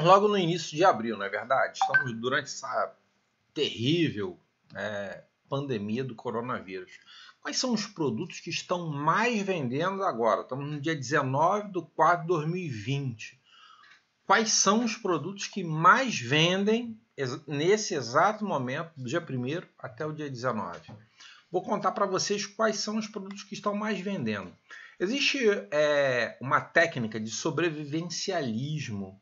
logo no início de abril, não é verdade? Estamos durante essa terrível é, pandemia do coronavírus. Quais são os produtos que estão mais vendendo agora? Estamos no dia 19 de 4 de 2020. Quais são os produtos que mais vendem nesse exato momento, do dia 1 até o dia 19? Vou contar para vocês quais são os produtos que estão mais vendendo. Existe é, uma técnica de sobrevivencialismo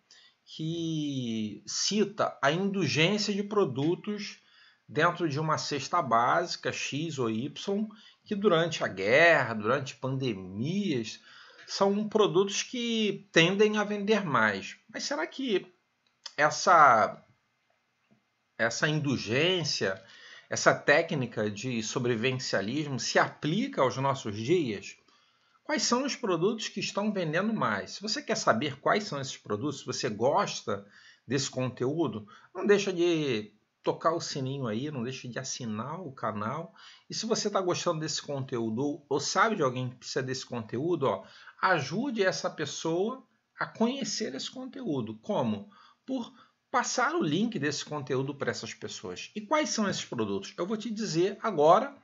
que cita a indulgência de produtos dentro de uma cesta básica X ou Y, que durante a guerra, durante pandemias, são produtos que tendem a vender mais. Mas será que essa essa indulgência, essa técnica de sobrevivencialismo se aplica aos nossos dias? Quais são os produtos que estão vendendo mais? Se você quer saber quais são esses produtos, se você gosta desse conteúdo, não deixa de tocar o sininho aí, não deixa de assinar o canal. E se você está gostando desse conteúdo ou sabe de alguém que precisa desse conteúdo, ó, ajude essa pessoa a conhecer esse conteúdo. Como? Por passar o link desse conteúdo para essas pessoas. E quais são esses produtos? Eu vou te dizer agora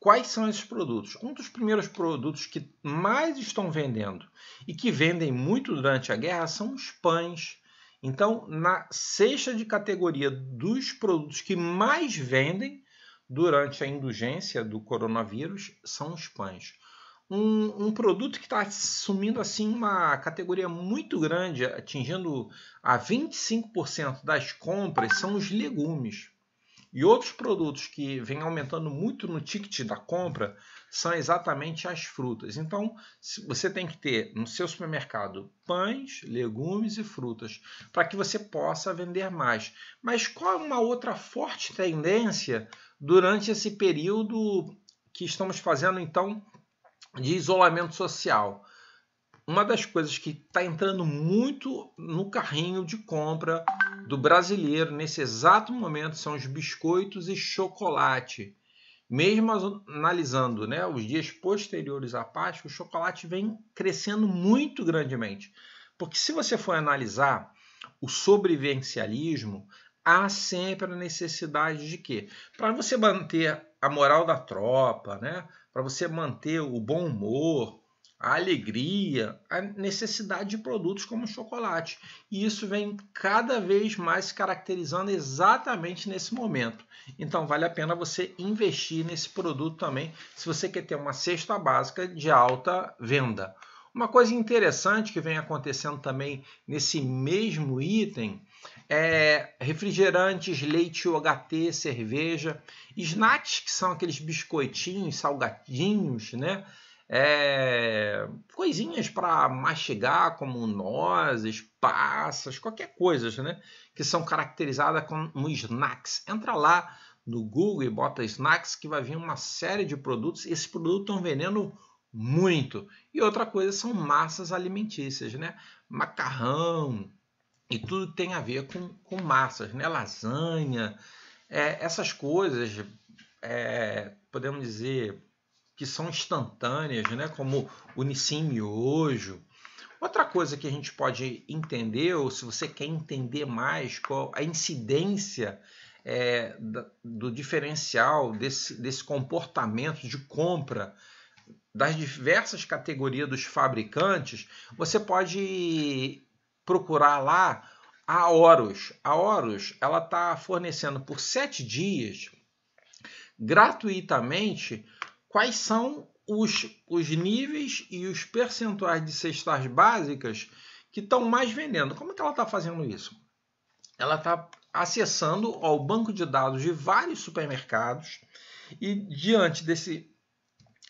Quais são esses produtos? Um dos primeiros produtos que mais estão vendendo e que vendem muito durante a guerra são os pães. Então, na sexta de categoria dos produtos que mais vendem durante a indulgência do coronavírus são os pães. Um, um, produto que está assumindo assim uma categoria muito grande, atingindo a 25% das compras, são os legumes. E outros produtos que vem aumentando muito no ticket da compra são exatamente as frutas. Então, você tem que ter no seu supermercado pães, legumes e frutas para que você possa vender mais. Mas qual é uma outra forte tendência durante esse período que estamos fazendo então de isolamento social? Uma das coisas que está entrando muito no carrinho de compra do brasileiro nesse exato momento são os biscoitos e chocolate. Mesmo analisando né, os dias posteriores à Páscoa, o chocolate vem crescendo muito grandemente. Porque se você for analisar o sobrevivencialismo, há sempre a necessidade de quê? Para você manter a moral da tropa, né? para você manter o bom humor, a alegria, a necessidade de produtos como chocolate. E isso vem cada vez mais se caracterizando exatamente nesse momento. Então vale a pena você investir nesse produto também, se você quer ter uma cesta básica de alta venda. Uma coisa interessante que vem acontecendo também nesse mesmo item é refrigerantes, leite UHT, cerveja, snacks que são aqueles biscoitinhos, salgadinhos, né? é, coisinhas para mastigar, como nozes, passas, qualquer coisa, né? Que são caracterizadas como snacks. Entra lá no Google e bota snacks que vai vir uma série de produtos. Esses produtos estão vendendo muito. E outra coisa são massas alimentícias, né? Macarrão e tudo tem a ver com, com massas, né? Lasanha, é, essas coisas, é, podemos dizer que são instantâneas, né? como o Nissin Miojo. Outra coisa que a gente pode entender, ou se você quer entender mais qual a incidência é, do diferencial desse, desse comportamento de compra das diversas categorias dos fabricantes, você pode procurar lá a Horus. A Horus ela está fornecendo por sete dias gratuitamente quais são os, os níveis e os percentuais de cestas básicas que estão mais vendendo. Como é que ela está fazendo isso? Ela está acessando ao banco de dados de vários supermercados e diante desse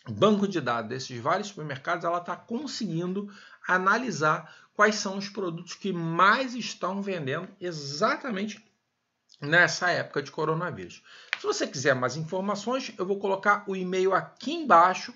banco de dados desses vários supermercados, ela está conseguindo analisar quais são os produtos que mais estão vendendo exatamente nessa época de coronavírus. Se você quiser mais informações, eu vou colocar o e-mail aqui embaixo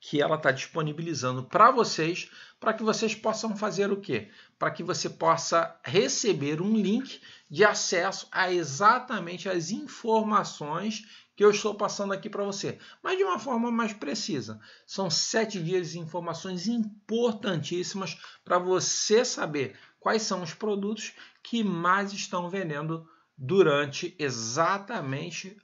que ela está disponibilizando para vocês, para que vocês possam fazer o quê? Para que você possa receber um link de acesso a exatamente as informações que eu estou passando aqui para você, mas de uma forma mais precisa. São sete dias de informações importantíssimas para você saber quais são os produtos que mais estão vendendo durante exatamente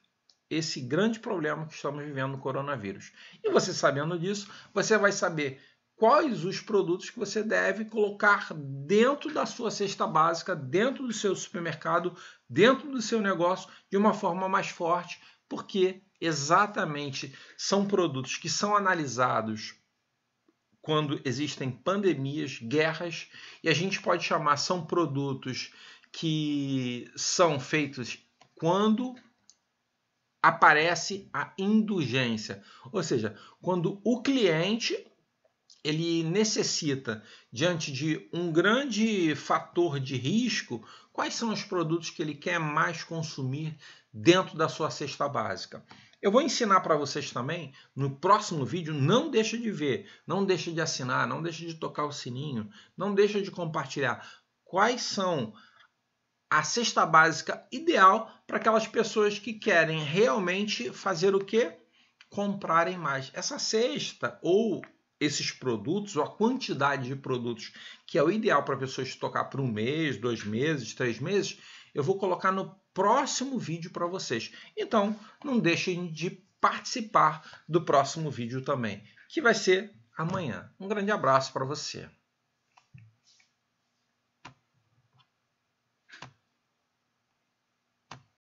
esse grande problema que estamos vivendo no coronavírus. E você sabendo disso, você vai saber quais os produtos que você deve colocar dentro da sua cesta básica, dentro do seu supermercado, dentro do seu negócio de uma forma mais forte, porque exatamente são produtos que são analisados quando existem pandemias, guerras, e a gente pode chamar são produtos que são feitos quando aparece a indulgência, ou seja, quando o cliente ele necessita diante de um grande fator de risco, quais são os produtos que ele quer mais consumir dentro da sua cesta básica. Eu vou ensinar para vocês também no próximo vídeo. Não deixa de ver, não deixa de assinar, não deixa de tocar o sininho, não deixa de compartilhar. Quais são a cesta básica ideal para aquelas pessoas que querem realmente fazer o que? Comprarem mais. Essa cesta ou esses produtos, ou a quantidade de produtos que é o ideal para pessoas tocar estocar por um mês, dois meses, três meses, eu vou colocar no próximo vídeo para vocês. Então, não deixem de participar do próximo vídeo também, que vai ser amanhã. Um grande abraço para você.